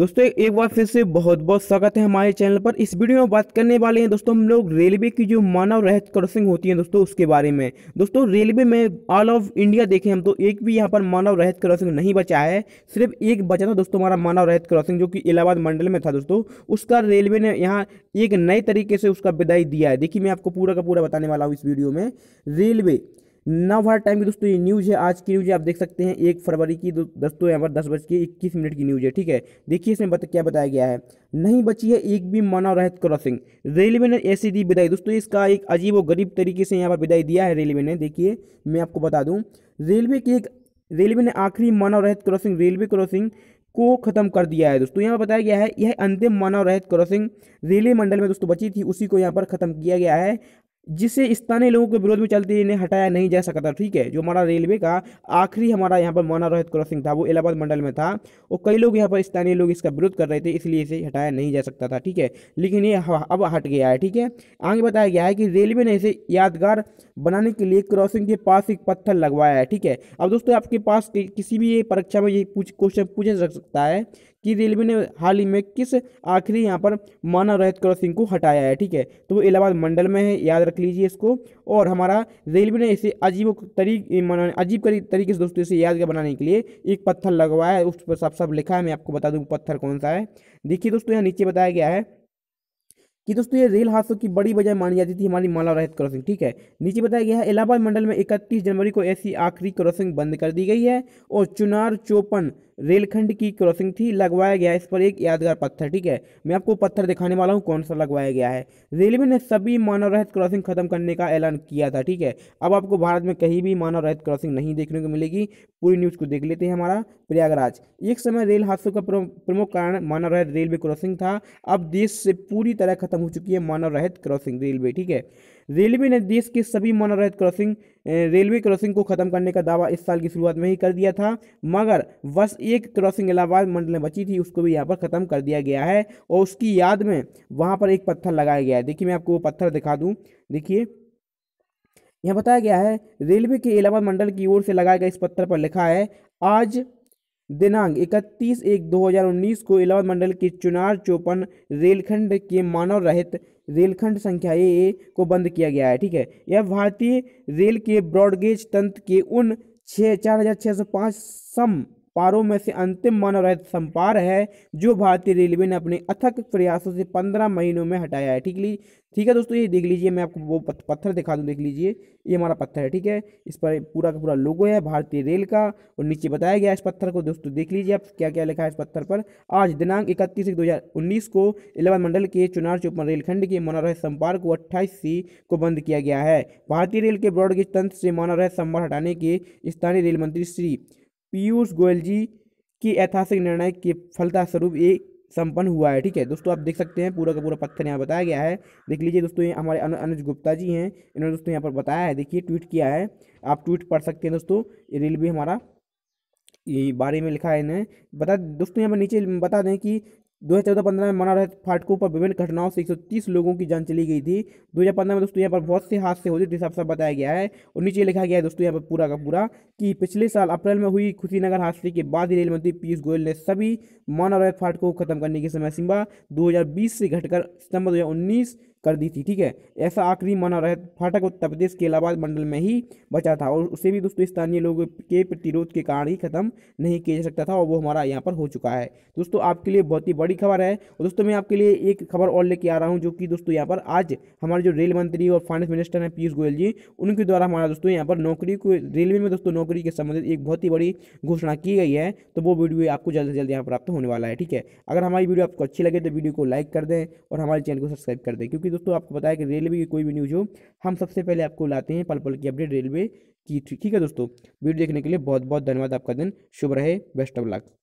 दोस्तों एक बार फिर से बहुत बहुत स्वागत है हमारे चैनल पर इस वीडियो में बात करने वाले हैं दोस्तों हम लोग रेलवे की जो मानव रहित क्रॉसिंग होती है दोस्तों उसके बारे में दोस्तों रेलवे में ऑल ऑफ इंडिया देखें हम तो एक भी यहाँ पर मानव रहित क्रॉसिंग नहीं बचा है सिर्फ एक बचा था दोस्तों हमारा मानव रहित क्रॉसिंग जो कि इलाहाबाद मंडल में था दोस्तों उसका रेलवे ने यहाँ एक नए तरीके से उसका विदाई दिया है देखिए मैं आपको पूरा का पूरा बताने वाला हूँ इस वीडियो में रेलवे नव हर टाइम की दोस्तों ये न्यूज़ है आज की न्यूज़ आप देख सकते हैं एक फरवरी की दोस्तों यहाँ पर दस बज के इक्कीस मिनट की न्यूज़ है ठीक है देखिए इसमें बता क्या बताया गया है नहीं बची है एक भी मानव रहित क्रॉसिंग रेलवे ने ऐसी दी विदाई दोस्तों इसका एक अजीब और गरीब तरीके से यहाँ पर विदाई दिया है रेलवे ने देखिए मैं आपको बता दूँ रेलवे की एक रेलवे ने आखिरी मानव रहित क्रॉसिंग रेलवे क्रॉसिंग को ख़त्म कर दिया है दोस्तों यहाँ पर बताया गया है यह अंतिम मानव रहित क्रॉसिंग रेलवे मंडल में दोस्तों बची थी उसी को यहाँ पर ख़त्म किया गया है जिससे स्थानीय लोगों के विरोध में चलते इन्हें हटाया नहीं जा सका था ठीक है जो हमारा रेलवे का आखिरी हमारा यहाँ पर माना रोहित क्रॉसिंग था वो इलाहाबाद मंडल में था और कई लोग यहाँ पर स्थानीय लोग इसका विरोध कर रहे थे इसलिए इसे हटाया नहीं जा सकता था ठीक है लेकिन ये अब हट गया है ठीक है आगे बताया गया है कि रेलवे ने इसे यादगार बनाने के लिए क्रॉसिंग के पास एक पत्थर लगवाया है ठीक है अब दोस्तों आपके पास किसी भी परीक्षा में ये क्वेश्चन पूछा जा सकता है कि रेलवे ने हाल ही में किस आखिरी यहाँ पर मानव रहित क्रॉसिंग को हटाया है ठीक है तो वो इलाहाबाद मंडल में है याद रख लीजिए इसको और हमारा रेलवे ने इसे अजीब तरीके अजीब तरीके से दोस्तों इसे यादगार बनाने के लिए एक पत्थर लगवाया है उस पर साफ साफ लिखा है मैं आपको बता दूँ पत्थर कौन सा है देखिए दोस्तों यहाँ नीचे बताया गया है कि दोस्तों ये रेल हादसों की बड़ी वजह मानी जाती थी हमारी मानव रहित क्रॉसिंग ठीक है नीचे बताया गया है इलाहाबाद मंडल में 31 जनवरी को ऐसी आखिरी क्रॉसिंग बंद कर दी गई है और चुनार चौपन रेलखंड की क्रॉसिंग थी लगवाया गया इस पर एक यादगार पत्थर ठीक है मैं आपको पत्थर दिखाने वाला हूँ कौन सा लगवाया गया है रेलवे ने सभी मानव रहित क्रॉसिंग खत्म करने का ऐलान किया था ठीक है अब आपको भारत में कहीं भी मानव रहित क्रॉसिंग नहीं देखने को मिलेगी पूरी न्यूज़ को देख लेते हैं हमारा प्रयागराज एक समय रेल हादसों का प्रमुख कारण मानव रहित रेलवे क्रॉसिंग था अब देश से पूरी तरह खत्म हो चुकी है मानव रहित क्रॉसिंग रेलवे ठीक है रेलवे ने देश के सभी मनोरहित क्रॉसिंग रेलवे क्रॉसिंग को खत्म करने का दावा इस साल की शुरुआत में ही कर दिया था मगर बस एक क्रॉसिंग इलाहाबाद मंडल में बची थी उसको भी यहाँ पर ख़त्म कर दिया गया है और उसकी याद में वहाँ पर एक पत्थर लगाया गया है देखिए मैं आपको वो पत्थर दिखा दूँ देखिए यह बताया गया है रेलवे के इलाहाबाद मंडल की ओर से लगाए गए इस पत्थर पर लिखा है आज दिनांक 31 एक 2019 को इलाहाबाद मंडल के चुनार चौपन रेलखंड के मानव रहित रेलखंड संख्या ए को बंद किया गया है ठीक है यह भारतीय रेल के ब्रॉडगेज तंत्र के उन छः चार हज़ार छः सौ पाँच सम पारों में से अंतिम मानव रहित संपार है जो भारतीय रेलवे ने अपने अथक प्रयासों से पंद्रह महीनों में हटाया है ठीक ली ठीक है दोस्तों ये देख लीजिए मैं आपको वो पत्थर दिखा दूँ देख लीजिए ये हमारा पत्थर है ठीक है इस पर पूरा का पूरा लोगो है भारतीय रेल का और नीचे बताया गया इस पत्थर को दोस्तों देख लीजिए आप क्या क्या लिखा है इस पत्थर पर आज दिनांक इकतीस एक दो को इलेवन मंडल के चुनार चौपन रेलखंड के मनोरह संपार को अट्ठाईस सी को बंद किया गया है भारतीय रेल के ब्रॉडगेज तंत्र से मनोरह संपार हटाने के स्थानीय रेल मंत्री श्री पीयूष गोयल जी की ऐतिहासिक निर्णय के फलता स्वरूप ये संपन्न हुआ है ठीक है दोस्तों आप देख सकते हैं पूरा का पूरा पत्थर यहाँ बताया गया है देख लीजिए दोस्तों ये हमारे अनुज गुप्ता जी हैं इन्होंने दोस्तों यहाँ पर बताया है देखिए ट्वीट किया है आप ट्वीट पढ़ सकते हैं दोस्तों ये रील भी हमारा ये बारे में लिखा है इन्हें बता दोस्तों यहाँ पर नीचे बता दें कि चौदह पंद्रह में मना फाटकों पर विभिन्न घटनाओं से 130 लोगों की जान चली गई थी 2015 में दोस्तों यहाँ पर बहुत से हादसे होते थे जिसका बताया गया है और नीचे लिखा गया है दोस्तों यहाँ पर पूरा का पूरा कि पिछले साल अप्रैल में हुई खुशीनगर हादसे के बाद ही रेल मंत्री पीयूष गोयल ने सभी मानव रहित फाटकों को खत्म करने की समय सीमा दो से घटकर सितंबर दो कर दी थी ठीक है ऐसा आखिरी रहे फाटक उत्तर प्रदेश के इलाहाबाद मंडल में ही बचा था और उसे भी दोस्तों स्थानीय लोगों के प्रतिरोध के कारण ही खत्म नहीं किया जा सकता था और वो हमारा यहाँ पर हो चुका है दोस्तों आपके लिए बहुत ही बड़ी खबर है और दोस्तों मैं आपके लिए एक खबर और लेके आ रहा हूँ जो कि दोस्तों यहाँ पर आज हमारे जो रेल मंत्री और फाइनेंस मिनिस्टर हैं पीयूष गोयल जी उनके द्वारा हमारा दोस्तों यहाँ पर नौकरी को रेलवे में दोस्तों नौकरी के संबंधित एक बहुत ही बड़ी घोषणा की गई है तो वो वीडियो आपको जल्द से जल्द यहाँ प्राप्त होने वाला है ठीक है अगर हमारी वीडियो आपको अच्छी लगे तो वीडियो को लाइक कर दें और हमारे चैनल को सब्सक्राइब कर दें क्योंकि भी दोस्तों आपको बताया कि रेलवे की कोई भी न्यूज़ हो हम सबसे पहले आपको लाते हैं पल पल की अपडेट रेलवे की ठीक है दोस्तों वीडियो देखने के लिए बहुत बहुत धन्यवाद आपका दिन शुभ रहे बेस्ट ऑफ लक